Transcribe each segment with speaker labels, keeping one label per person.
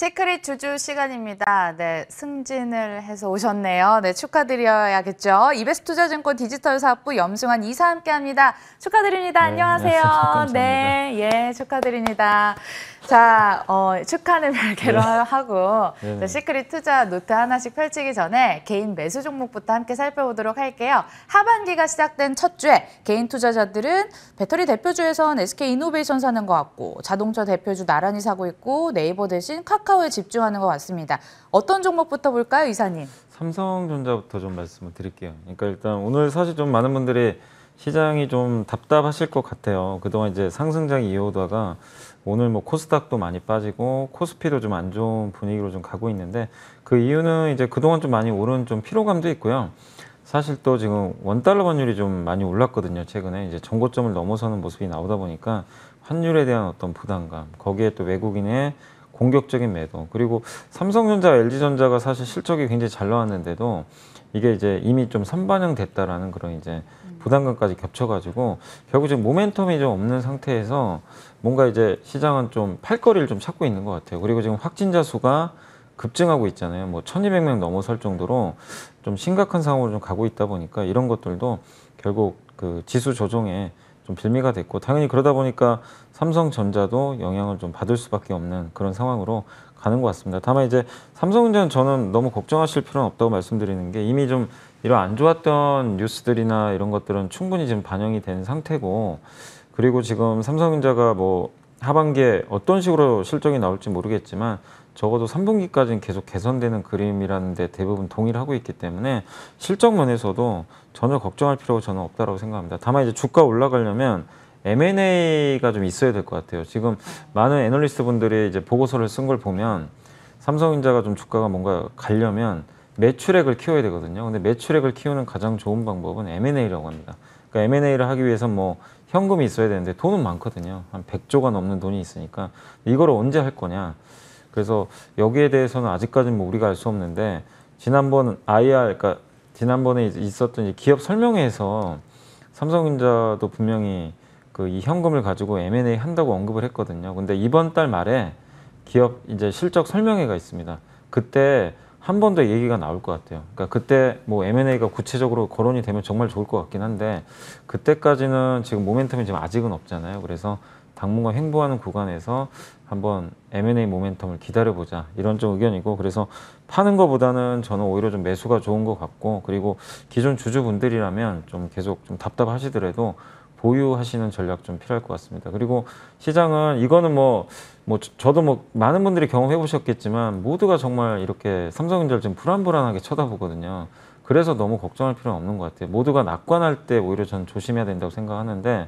Speaker 1: 시크릿 주주 시간입니다. 네, 승진을 해서 오셨네요. 네, 축하드려야겠죠. 이베스 투자증권 디지털 사업부 염승환 이사 함께합니다. 축하드립니다. 네, 안녕하세요. 네, 예, 축하드립니다. 자, 어, 축하는 별개로 네. 하고 네, 시크릿 투자 노트 하나씩 펼치기 전에 개인 매수 종목부터 함께 살펴보도록 할게요. 하반기가 시작된 첫 주에 개인 투자자들은 배터리 대표주에선 SK 이노베이션 사는 것 같고 자동차 대표주 나란히 사고 있고 네이버 대신 카카오 카카오에 집중하는 것 같습니다. 어떤 종목부터 볼까요, 이사님?
Speaker 2: 삼성전자부터 좀 말씀을 드릴게요. 그러니까 일단 오늘 사실 좀 많은 분들이 시장이 좀 답답하실 것 같아요. 그동안 이제 상승장 이어오다가 오늘 뭐 코스닥도 많이 빠지고 코스피도 좀 안 좋은 분위기로 좀 가고 있는데 그 이유는 이제 그동안 좀 많이 오른 좀 피로감도 있고요. 사실 또 지금 원달러 환율이 좀 많이 올랐거든요. 최근에 이제 정고점을 넘어서는 모습이 나오다 보니까 환율에 대한 어떤 부담감, 거기에 또 외국인의 공격적인 매도 그리고 삼성전자 LG전자가 사실 실적이 굉장히 잘 나왔는데도 이게 이제 이미 좀 선반영 됐다라는 그런 이제 음. 부담감까지 겹쳐가지고 결국 지금 모멘텀이 좀 없는 상태에서 뭔가 이제 시장은 좀 팔거리를 좀 찾고 있는 것 같아요 그리고 지금 확진자 수가 급증하고 있잖아요 뭐 1200명 넘어설 정도로 좀 심각한 상황으로 좀 가고 있다 보니까 이런 것들도 결국 그 지수 조정에 좀 빌미가 됐고 당연히 그러다 보니까 삼성전자도 영향을 좀 받을 수밖에 없는 그런 상황으로 가는 것 같습니다. 다만 이제 삼성전자는 저는 너무 걱정하실 필요는 없다고 말씀드리는 게 이미 좀 이런 안 좋았던 뉴스들이나 이런 것들은 충분히 지금 반영이 된 상태고 그리고 지금 삼성전자가 뭐 하반기에 어떤 식으로 실적이 나올지 모르겠지만 적어도 3분기까지는 계속 개선되는 그림이라는데 대부분 동의를하고 있기 때문에 실적 면에서도 전혀 걱정할 필요가 저는 없다고 생각합니다. 다만 이제 주가 올라가려면 M&A가 좀 있어야 될 것 같아요. 지금 많은 애널리스트 분들이 이제 보고서를 쓴 걸 보면 삼성인자가 좀 주가가 뭔가 가려면 매출액을 키워야 되거든요. 근데 매출액을 키우는 가장 좋은 방법은 M&A라고 합니다. 그러니까 M&A를 하기 위해서 뭐 현금이 있어야 되는데 돈은 많거든요. 한 100조가 넘는 돈이 있으니까 이걸 언제 할 거냐. 그래서 여기에 대해서는 아직까지는 뭐 우리가 알 수 없는데 지난번 IR 그러니까 지난번에 있었던 기업 설명회에서 삼성전자도 분명히 그 이 현금을 가지고 M&A 한다고 언급을 했거든요. 근데 이번 달 말에 기업 이제 실적 설명회가 있습니다. 그때 한 번 더 얘기가 나올 것 같아요. 그러니까 그때 뭐 M&A가 구체적으로 거론이 되면 정말 좋을 것 같긴 한데 그때까지는 지금 모멘텀이 지금 아직은 없잖아요. 그래서 당분간 횡보하는 구간에서 한번 M&A 모멘텀을 기다려보자 이런 좀 의견이고 그래서 파는 것보다는 저는 오히려 좀 매수가 좋은 것 같고 그리고 기존 주주분들이라면 좀 계속 좀 답답하시더라도 보유하시는 전략 좀 필요할 것 같습니다. 그리고 시장은 이거는 뭐, 뭐, 저도 뭐, 많은 분들이 경험해 보셨겠지만, 모두가 정말 이렇게 삼성전자를 좀 불안불안하게 쳐다보거든요. 그래서 너무 걱정할 필요는 없는 것 같아요. 모두가 낙관할 때 오히려 전 조심해야 된다고 생각하는데,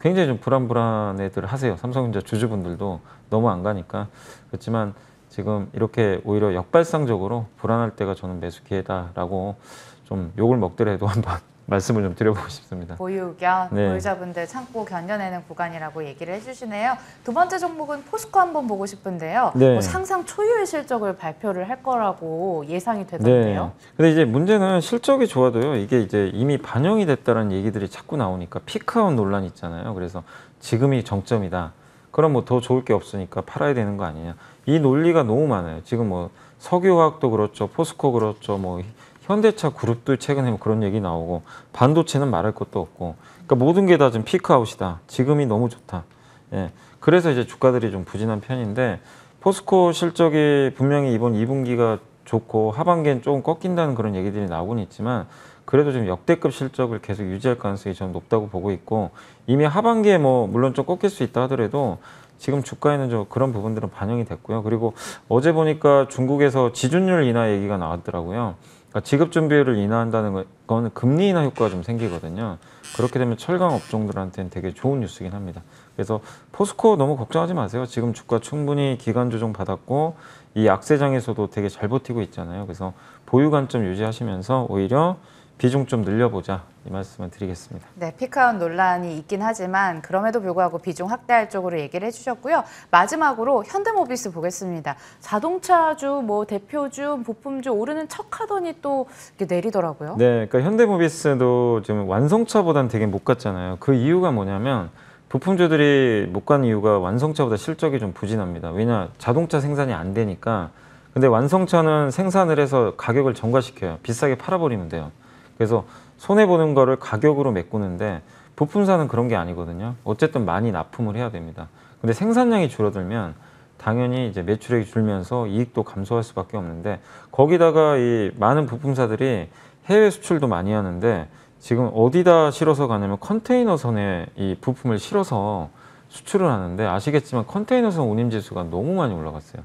Speaker 2: 굉장히 좀 불안불안해들 하세요. 삼성전자 주주분들도 너무 안 가니까 그렇지만 지금 이렇게 오히려 역발상적으로 불안할 때가 저는 매수 기회다라고 좀 욕을 먹더라도 한번 말씀을 좀 드려보고 싶습니다.
Speaker 1: 보유견, 네. 보유자분들 참고 견뎌내는 구간이라고 얘기를 해주시네요. 두 번째 종목은 포스코 한번 보고 싶은데요. 네. 뭐 상상 초유의 실적을 발표를 할 거라고 예상이 네. 되던데요. 네.
Speaker 2: 근데 이제 문제는 실적이 좋아도요. 이게 이제 이미 반영이 됐다는 얘기들이 자꾸 나오니까 피크아웃 논란 있잖아요. 그래서 지금이 정점이다. 그럼 뭐 더 좋을 게 없으니까 팔아야 되는 거 아니냐. 이 논리가 너무 많아요. 지금 뭐 석유화학도 그렇죠. 포스코 그렇죠. 뭐 현대차 그룹도 최근에 뭐 그런 얘기 나오고 반도체는 말할 것도 없고 그러니까 모든 게 다 지금 피크아웃이다. 지금이 너무 좋다. 예. 그래서 이제 주가들이 좀 부진한 편인데 포스코 실적이 분명히 이번 2분기가 좋고 하반기엔 조금 꺾인다는 그런 얘기들이 나오곤 있지만 그래도 지금 역대급 실적을 계속 유지할 가능성이 좀 높다고 보고 있고 이미 하반기에 뭐 물론 좀 꺾일 수 있다 하더라도 지금 주가에는 좀 그런 부분들은 반영이 됐고요. 그리고 어제 보니까 중국에서 지준율 인하 얘기가 나왔더라고요. 그러니까 지급 준비율을 인하한다는 건 금리 인하 효과가 좀 생기거든요. 그렇게 되면 철강 업종들한테는 되게 좋은 뉴스긴 합니다. 그래서 포스코 너무 걱정하지 마세요. 지금 주가 충분히 기간 조정 받았고 이 약세장에서도 되게 잘 버티고 있잖아요. 그래서 보유 관점 유지하시면서 오히려 비중 좀 늘려보자 이 말씀을 드리겠습니다.
Speaker 1: 네, 피카운 논란이 있긴 하지만 그럼에도 불구하고 비중 확대할 쪽으로 얘기를 해주셨고요. 마지막으로 현대모비스 보겠습니다. 자동차주, 뭐 대표주, 부품주 오르는 척하더니 또 내리더라고요.
Speaker 2: 네, 그러니까 현대모비스도 지금 완성차보다는 되게 못 갔잖아요. 그 이유가 뭐냐면 부품주들이 못 간 이유가 완성차보다 실적이 좀 부진합니다. 왜냐 자동차 생산이 안 되니까. 근데 완성차는 생산을 해서 가격을 전가시켜요. 비싸게 팔아버리면 돼요. 그래서 손해보는 거를 가격으로 메꾸는데 부품사는 그런 게 아니거든요. 어쨌든 많이 납품을 해야 됩니다. 근데 생산량이 줄어들면 당연히 이제 매출액이 줄면서 이익도 감소할 수밖에 없는데 거기다가 이 많은 부품사들이 해외 수출도 많이 하는데 지금 어디다 실어서 가냐면 컨테이너선에 이 부품을 실어서 수출을 하는데 아시겠지만 컨테이너선 운임지수가 너무 많이 올라갔어요.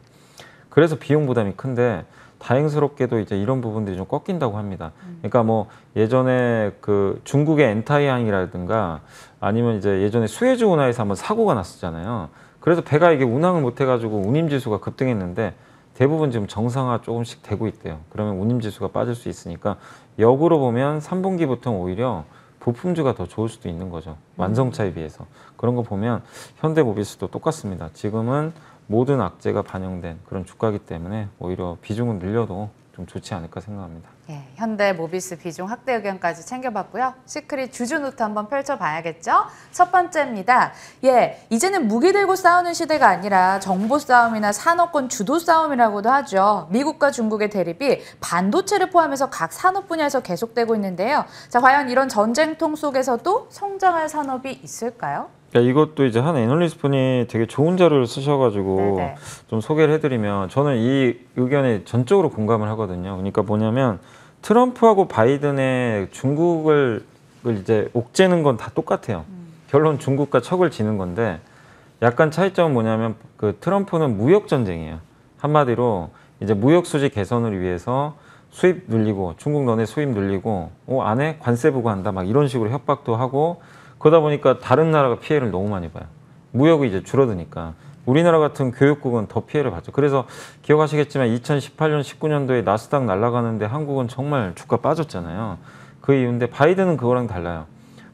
Speaker 2: 그래서 비용 부담이 큰데 다행스럽게도 이제 이런 부분들이 좀 꺾인다고 합니다. 음. 그러니까 뭐 예전에 그 중국의 엔타이항이라든가 아니면 이제 예전에 수에즈 운하에서 한번 사고가 났었잖아요. 그래서 배가 이게 운항을 못 해가지고 운임지수가 급등했는데 대부분 지금 정상화 조금씩 되고 있대요. 그러면 운임지수가 빠질 수 있으니까 역으로 보면 3분기부터는 오히려 부품주가 더 좋을 수도 있는 거죠. 완성차에 비해서. 그런 거 보면 현대모비스도 똑같습니다. 지금은 모든 악재가 반영된 그런 주가기 때문에 오히려 비중은 늘려도 좀 좋지 않을까 생각합니다.
Speaker 1: 예, 현대 모비스 비중 확대 의견까지 챙겨봤고요. 시크릿 주주 노트 한번 펼쳐봐야겠죠? 첫 번째입니다. 예, 이제는 무기 들고 싸우는 시대가 아니라 정보 싸움이나 산업권 주도 싸움이라고도 하죠. 미국과 중국의 대립이 반도체를 포함해서 각 산업 분야에서 계속되고 있는데요. 자, 과연 이런 전쟁통 속에서도 성장할 산업이 있을까요?
Speaker 2: 그러니까 이것도 이제 한 애널리스트 분이 되게 좋은 자료를 쓰셔가지고 네네. 네. 좀 소개를 해드리면 저는 이 의견에 전적으로 공감을 하거든요. 그러니까 뭐냐면 트럼프하고 바이든의 중국을 이제 옥죄는 건 다 똑같아요. 음. 결론 중국과 척을 지는 건데 약간 차이점은 뭐냐면 그 트럼프는 무역 전쟁이에요. 한마디로 이제 무역 수지 개선을 위해서 수입 늘리고 중국 너네 수입 늘리고 어, 안에 관세 부과한다 막 이런 식으로 협박도 하고 그러다 보니까 다른 나라가 피해를 너무 많이 봐요. 무역이 이제 줄어드니까. 우리나라 같은 교육국은 더 피해를 받죠. 그래서 기억하시겠지만 2018년, 19년도에 나스닥 날아가는데 한국은 정말 주가 빠졌잖아요. 그 이유인데 바이든은 그거랑 달라요.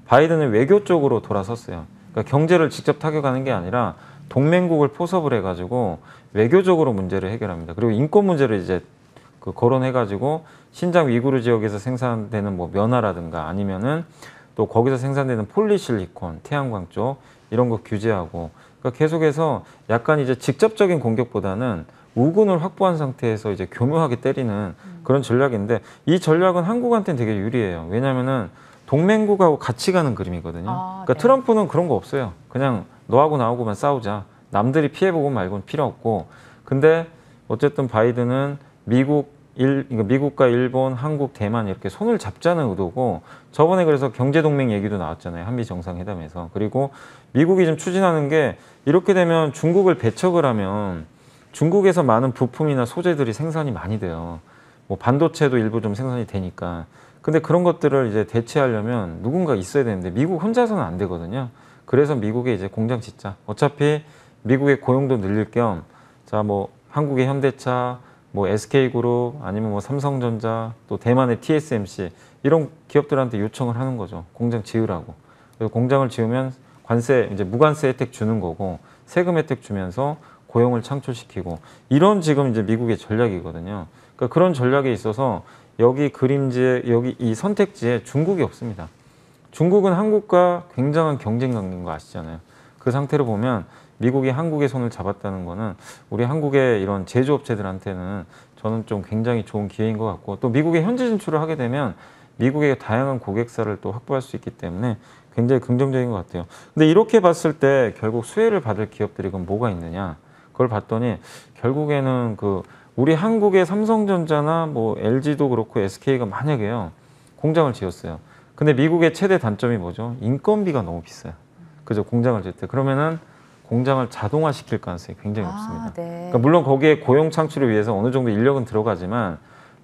Speaker 2: 바이든은 외교 쪽으로 돌아섰어요. 그러니까 경제를 직접 타격하는 게 아니라 동맹국을 포섭을 해가지고 외교적으로 문제를 해결합니다. 그리고 인권 문제를 이제 그 거론해가지고 신장 위구르 지역에서 생산되는 뭐 면화라든가 아니면은 또 거기서 생산되는 폴리실리콘, 태양광 쪽 이런 거 규제하고 그러니까 계속해서 약간 이제 직접적인 공격보다는 우군을 확보한 상태에서 이제 교묘하게 때리는 음. 그런 전략인데 이 전략은 한국한테는 되게 유리해요. 왜냐면은 동맹국하고 같이 가는 그림이거든요. 아, 그러니까 네. 트럼프는 그런 거 없어요. 그냥 너하고 나하고만 싸우자. 남들이 피해보고 말고는 필요 없고. 근데 어쨌든 바이든은 미국 일, 그러니까 미국과 일본, 한국, 대만 이렇게 손을 잡자는 의도고 저번에 그래서 경제동맹 얘기도 나왔잖아요. 한미 정상회담에서. 그리고 미국이 좀 추진하는 게 이렇게 되면 중국을 배척을 하면 중국에서 많은 부품이나 소재들이 생산이 많이 돼요. 뭐 반도체도 일부 좀 생산이 되니까. 근데 그런 것들을 이제 대체하려면 누군가 있어야 되는데 미국 혼자서는 안 되거든요. 그래서 미국에 이제 공장 짓자. 어차피 미국의 고용도 늘릴 겸 자 뭐 한국의 현대차 뭐 SK그룹 아니면 뭐 삼성전자 또 대만의 TSMC 이런 기업들한테 요청을 하는 거죠. 공장 지으라고. 그래서 공장을 지으면 관세 이제 무관세 혜택 주는 거고 세금 혜택 주면서 고용을 창출시키고 이런 지금 이제 미국의 전략이거든요. 그러니까 그런 전략에 있어서 여기 그림지에 여기 이 선택지에 중국이 없습니다. 중국은 한국과 굉장한 경쟁 관계인 거 아시잖아요. 그 상태로 보면 미국이 한국의 손을 잡았다는 거는 우리 한국의 이런 제조업체들한테는 저는 좀 굉장히 좋은 기회인 것 같고 또 미국에 현지 진출을 하게 되면 미국의 다양한 고객사를 또 확보할 수 있기 때문에 굉장히 긍정적인 것 같아요. 근데 이렇게 봤을 때 결국 수혜를 받을 기업들이 그럼 뭐가 있느냐? 그걸 봤더니 결국에는 그 우리 한국의 삼성전자나 뭐 LG도 그렇고 SK가 만약에요 공장을 지었어요. 근데 미국의 최대 단점이 뭐죠? 인건비가 너무 비싸요. 그죠 공장을 지짓 때. 그러면은 공장을 자동화시킬 가능성이 굉장히 아, 높습니다. 네. 그러니까 물론 거기에 고용 창출을 위해서 어느 정도 인력은 들어가지만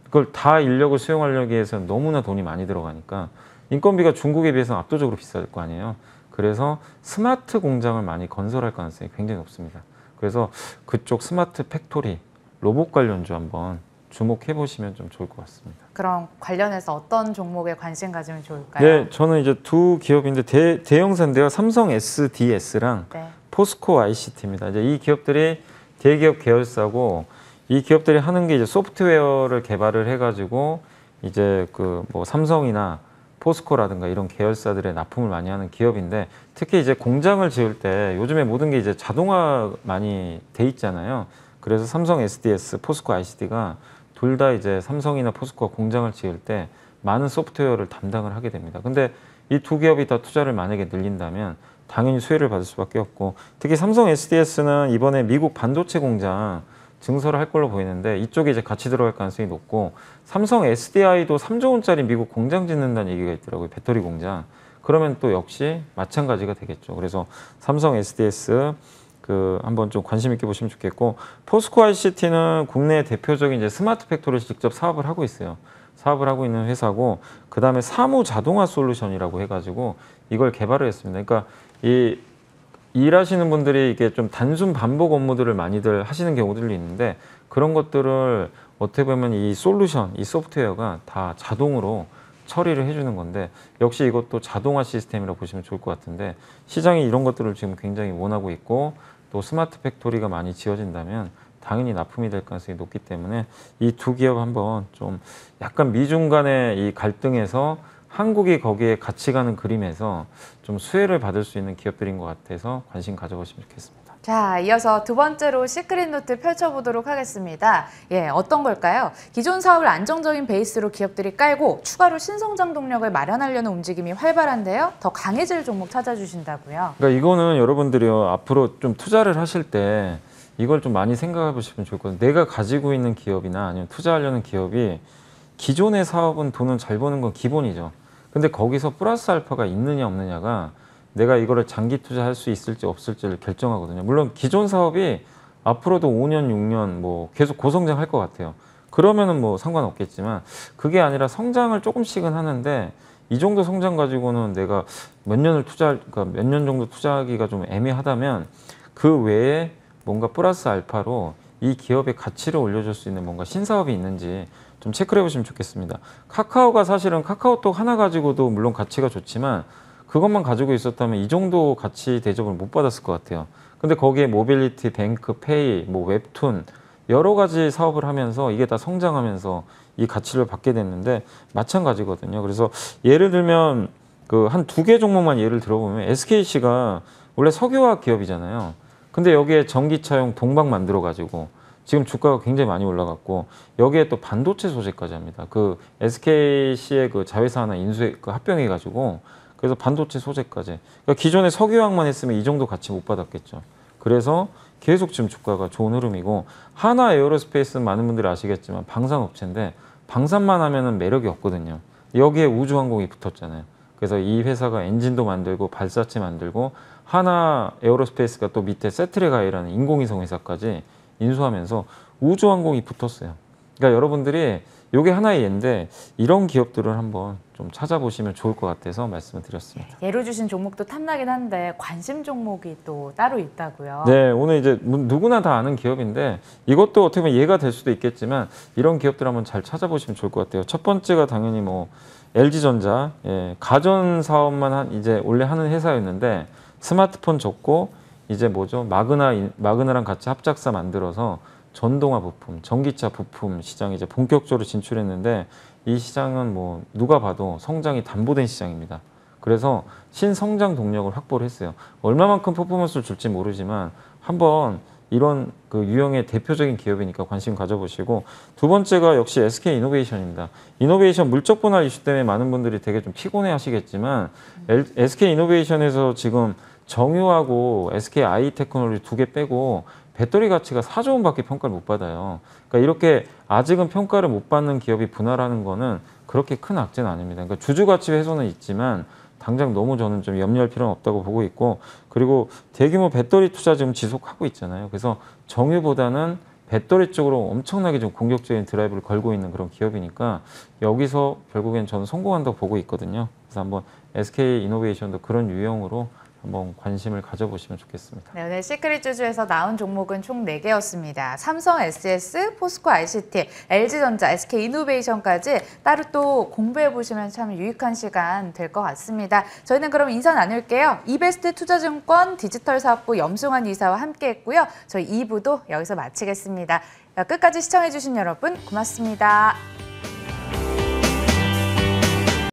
Speaker 2: 그걸 다 인력을 수용하려기 위해서는 너무나 돈이 많이 들어가니까 인건비가 중국에 비해서는 압도적으로 비쌀 거 아니에요. 그래서 스마트 공장을 많이 건설할 가능성이 굉장히 높습니다. 그래서 그쪽 스마트 팩토리, 로봇 관련주 한번 주목해 보시면 좀 좋을 것 같습니다.
Speaker 1: 그럼 관련해서 어떤 종목에 관심 가지면 좋을까요? 네,
Speaker 2: 저는 이제 두 기업인데 대, 대형사인데요. 삼성 SDS랑 네. 포스코 ICT입니다. 이제 이 기업들이 대기업 계열사고 이 기업들이 하는 게 이제 소프트웨어를 개발을 해가지고 이제 그 뭐 삼성이나 포스코라든가 이런 계열사들의 납품을 많이 하는 기업인데 특히 이제 공장을 지을 때 요즘에 모든 게 이제 자동화 많이 돼 있잖아요. 그래서 삼성 SDS, 포스코 ICD가 둘 다 이제 삼성이나 포스코가 공장을 지을 때 많은 소프트웨어를 담당을 하게 됩니다. 근데 이 두 기업이 다 투자를 만약에 늘린다면 당연히 수혜를 받을 수밖에 없고 특히 삼성 SDS는 이번에 미국 반도체 공장 증설을 할 걸로 보이는데 이쪽에 이제 같이 들어갈 가능성이 높고 삼성 SDI도 3조 원짜리 미국 공장 짓는다는 얘기가 있더라고요. 배터리 공장. 그러면 또 역시 마찬가지가 되겠죠. 그래서 삼성 SDS 그 한번 좀 관심 있게 보시면 좋겠고 포스코 ICT는 국내 대표적인 이제 스마트 팩토리를 직접 사업을 하고 있어요. 사업을 하고 있는 회사고 그다음에 사무 자동화 솔루션이라고 해 가지고 이걸 개발을 했습니다. 그러니까 이 일하시는 분들이 이게 좀 단순 반복 업무들을 많이들 하시는 경우들이 있는데 그런 것들을 어떻게 보면 이 솔루션, 이 소프트웨어가 다 자동으로 처리를 해주는 건데 역시 이것도 자동화 시스템이라고 보시면 좋을 것 같은데 시장이 이런 것들을 지금 굉장히 원하고 있고 또 스마트 팩토리가 많이 지어진다면 당연히 납품이 될 가능성이 높기 때문에 이 두 기업 한번 좀 약간 미중 간의 이 갈등에서 한국이 거기에 같이 가는 그림에서 좀 수혜를 받을 수 있는 기업들인 것 같아서 관심 가져보시면 좋겠습니다.
Speaker 1: 자, 이어서 두 번째로 시크릿 노트 펼쳐보도록 하겠습니다. 예, 어떤 걸까요? 기존 사업을 안정적인 베이스로 기업들이 깔고 추가로 신성장 동력을 마련하려는 움직임이 활발한데요. 더 강해질 종목 찾아주신다고요.
Speaker 2: 그러니까 이거는 여러분들이 앞으로 좀 투자를 하실 때 이걸 좀 많이 생각해 보시면 좋을 거예요. 내가 가지고 있는 기업이나 아니면 투자하려는 기업이 기존의 사업은 돈은 잘 버는 건 기본이죠. 근데 거기서 플러스 알파가 있느냐 없느냐가 내가 이거를 장기 투자할 수 있을지 없을지를 결정하거든요. 물론 기존 사업이 앞으로도 5년, 6년 뭐 계속 고성장할 것 같아요. 그러면은 뭐 상관없겠지만 그게 아니라 성장을 조금씩은 하는데 이 정도 성장 가지고는 내가 몇 년을 투자 그러니까 몇 년 정도 투자하기가 좀 애매하다면 그 외에 뭔가 플러스 알파로 이 기업의 가치를 올려줄 수 있는 뭔가 신사업이 있는지 좀 체크를 해보시면 좋겠습니다. 카카오가 사실은 카카오톡 하나 가지고도 물론 가치가 좋지만 그것만 가지고 있었다면 이 정도 가치 대접을 못 받았을 것 같아요. 근데 거기에 모빌리티, 뱅크, 페이, 뭐 웹툰 여러 가지 사업을 하면서 이게 다 성장하면서 이 가치를 받게 됐는데 마찬가지거든요. 그래서 예를 들면 그 한 두 개 종목만 예를 들어보면 SKC가 원래 석유화학 기업이잖아요. 근데 여기에 전기차용 동박 만들어 가지고 지금 주가가 굉장히 많이 올라갔고 여기에 또 반도체 소재까지 합니다. 그 SKC의 그 자회사 하나 인수해 그 합병해 가지고 그래서 반도체 소재까지 그러니까 기존에 석유왕만 했으면 이 정도 가치 못 받았겠죠. 그래서 계속 지금 주가가 좋은 흐름이고 하나 에어로스페이스는 많은 분들이 아시겠지만 방산업체인데 방산만 하면은 매력이 없거든요. 여기에 우주항공이 붙었잖아요. 그래서 이 회사가 엔진도 만들고 발사체 만들고 하나 에어로스페이스가 또 밑에 세트레가이라는 인공위성 회사까지 인수하면서 우주항공이 붙었어요. 그러니까 여러분들이 이게 하나의 예인데 이런 기업들을 한번 좀 찾아보시면 좋을 것 같아서 말씀을 드렸습니다.
Speaker 1: 네, 예로 주신 종목도 탐나긴 한데 관심 종목이 또 따로 있다고요. 네,
Speaker 2: 오늘 이제 누구나 다 아는 기업인데 이것도 어떻게 보면 예가 될 수도 있겠지만 이런 기업들 한번 잘 찾아보시면 좋을 것 같아요. 첫 번째가 당연히 뭐 LG전자, 예, 가전 사업만 한 이제 원래 하는 회사였는데 스마트폰 접고 이제 뭐죠? 마그나 마그나랑 같이 합작사 만들어서 전동화 부품, 전기차 부품 시장에 이제 본격적으로 진출했는데 이 시장은 뭐 누가 봐도 성장이 담보된 시장입니다. 그래서 신성장 동력을 확보를 했어요. 얼마만큼 퍼포먼스를 줄지 모르지만 한번 이런 그 유형의 대표적인 기업이니까 관심 가져보시고 두 번째가 역시 SK 이노베이션입니다. 이노베이션 물적 분할 이슈 때문에 많은 분들이 되게 좀 피곤해 하시겠지만 SK 이노베이션에서 지금 정유하고 SK i 테크놀로지두 개 빼고 배터리 가치가 4조 원밖에 평가를 못 받아요. 그러니까 이렇게 아직은 평가를 못 받는 기업이 분할하는 거는 그렇게 큰 악재는 아닙니다. 그러니까 주주 가치 훼손은 있지만 당장 너무 저는 좀 염려할 필요는 없다고 보고 있고 그리고 대규모 배터리 투자 지금 지속하고 있잖아요. 그래서 정유보다는 배터리 쪽으로 엄청나게 좀 공격적인 드라이브를 걸고 있는 그런 기업이니까 여기서 결국엔 저는 성공한다고 보고 있거든요. 그래서 한번 SK 이노베이션도 그런 유형으로 한번 관심을 가져보시면 좋겠습니다.
Speaker 1: 네, 오늘 시크릿 주주에서 나온 종목은 총 4개였습니다. 삼성 SS, 포스코 ICT, LG전자, SK이노베이션까지 따로 또 공부해보시면 참 유익한 시간 될 것 같습니다. 저희는 그럼 인사 나눌게요. 이베스트 투자증권 디지털사업부 염승환 이사와 함께했고요. 저희 2부도 여기서 마치겠습니다. 끝까지 시청해주신 여러분 고맙습니다.